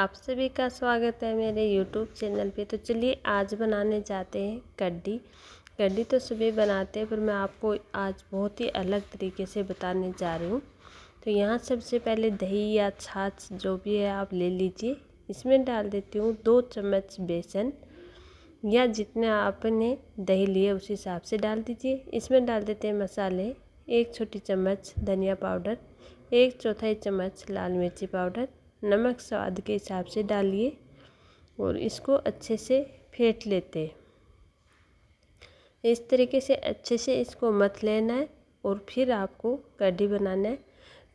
आप सभी का स्वागत है मेरे YouTube चैनल पे तो चलिए आज बनाने जाते हैं कड्डी कड्डी तो सुबह बनाते हैं पर मैं आपको आज बहुत ही अलग तरीके से बताने जा रही हूँ तो यहाँ सबसे पहले दही या छाछ जो भी है आप ले लीजिए इसमें डाल देती हूँ दो चम्मच बेसन या जितने आपने दही लिए उस हिसाब से डाल दीजिए इसमें डाल देते हैं मसाले एक छोटी चम्मच धनिया पाउडर एक चौथाई चम्मच लाल मिर्ची पाउडर नमक स्वाद के हिसाब से डालिए और इसको अच्छे से फेंट लेते इस तरीके से अच्छे से इसको मत लेना है और फिर आपको कढ़ी बनाना है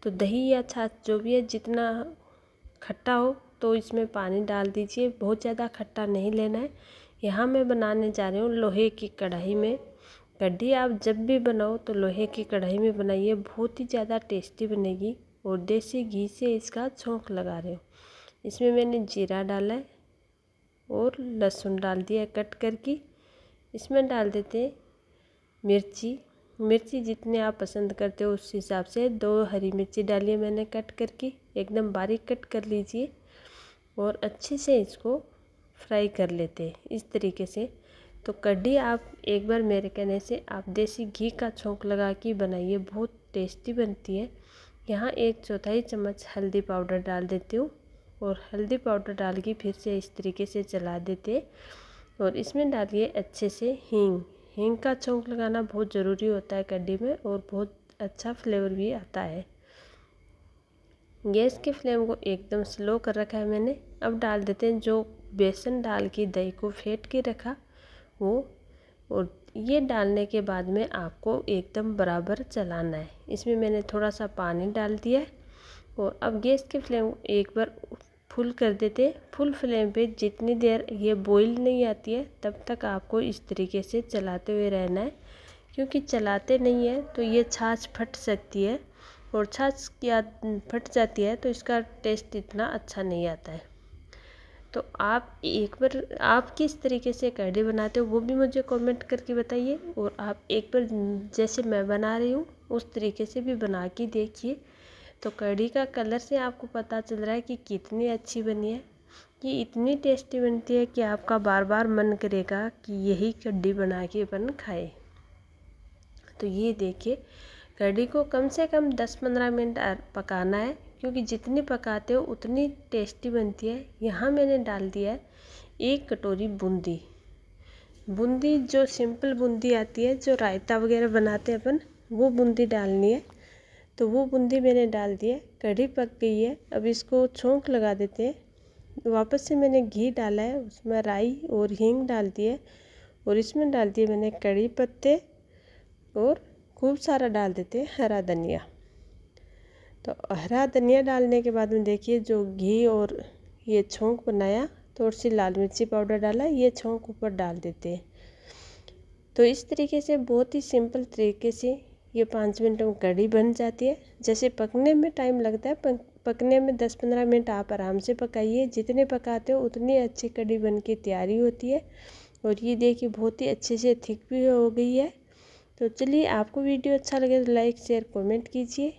तो दही या छाछ जो भी है जितना खट्टा हो तो इसमें पानी डाल दीजिए बहुत ज़्यादा खट्टा नहीं लेना है यहाँ मैं बनाने जा रही हूँ लोहे की कढ़ाई में कढ़ी आप जब भी बनाओ तो लोहे की कढ़ाई में बनाइए बहुत ही ज़्यादा टेस्टी बनेगी और देसी घी से इसका छोंक लगा रहे हो इसमें मैंने जीरा डाला है और लहसुन डाल दिया कट करके इसमें डाल देते हैं मिर्ची मिर्ची जितने आप पसंद करते हो उस हिसाब से दो हरी मिर्ची डाली है मैंने कट करके एकदम बारीक कट कर लीजिए और अच्छे से इसको फ्राई कर लेते हैं इस तरीके से तो कड्डी आप एक बार मेरे कहने से आप देसी घी का छोंक लगा के बनाइए बहुत टेस्टी बनती है यहाँ एक चौथाई चम्मच हल्दी पाउडर डाल देती हूँ और हल्दी पाउडर डाल के फिर से इस तरीके से चला देते और इसमें डालिए अच्छे से हींग हींग का छोंक लगाना बहुत ज़रूरी होता है कड्डी में और बहुत अच्छा फ्लेवर भी आता है गैस के फ्लेम को एकदम स्लो कर रखा है मैंने अब डाल देते हैं जो बेसन डाल के दही को फेंट के रखा वो और ये डालने के बाद में आपको एकदम बराबर चलाना है इसमें मैंने थोड़ा सा पानी डाल दिया है और अब गैस की फ्लेम एक बार फुल कर देते फुल फ्लेम पे जितनी देर ये बॉईल नहीं आती है तब तक आपको इस तरीके से चलाते हुए रहना है क्योंकि चलाते नहीं है तो ये छाछ फट सकती है और छाछ क्या फट जाती है तो इसका टेस्ट इतना अच्छा नहीं आता है तो आप एक बार आप किस तरीके से कैडी बनाते हो वो भी मुझे कमेंट करके बताइए और आप एक बार जैसे मैं बना रही हूँ उस तरीके से भी बना के देखिए तो कढ़ी का कलर से आपको पता चल रहा है कि कितनी अच्छी बनी है ये इतनी टेस्टी बनती है कि आपका बार बार मन करेगा कि यही कड्डी बना के अपन खाए तो ये देखिए कड़ी को कम से कम दस पंद्रह मिनट पकाना है क्योंकि जितनी पकाते हो उतनी टेस्टी बनती है यहाँ मैंने डाल दिया है एक कटोरी बूंदी बूंदी जो सिंपल बूंदी आती है जो रायता वगैरह बनाते हैं अपन वो बूंदी डालनी है तो वो बूंदी मैंने डाल दी है कढ़ी पक गई है अब इसको छोंक लगा देते हैं वापस से मैंने घी डाला है उसमें राई और हींग डाल दी है और इसमें डाल दिए मैंने कड़ी पत्ते और खूब सारा डाल देते हैं हरा धनिया तो हरा धनिया डालने के बाद में देखिए जो घी और ये छोंक बनाया थोड़ी तो सी लाल मिर्ची पाउडर डाला ये छोंक ऊपर डाल देते हैं तो इस तरीके से बहुत ही सिंपल तरीके से ये पाँच मिनट में कड़ी बन जाती है जैसे पकने में टाइम लगता है पकने में दस पंद्रह मिनट आप आराम से पकाइए जितने पकाते हो उतनी अच्छी कड़ी बन के तैयारी होती है और ये देखिए बहुत ही अच्छे से थिक भी हो गई है तो चलिए आपको वीडियो अच्छा लगे तो लाइक शेयर कमेंट कीजिए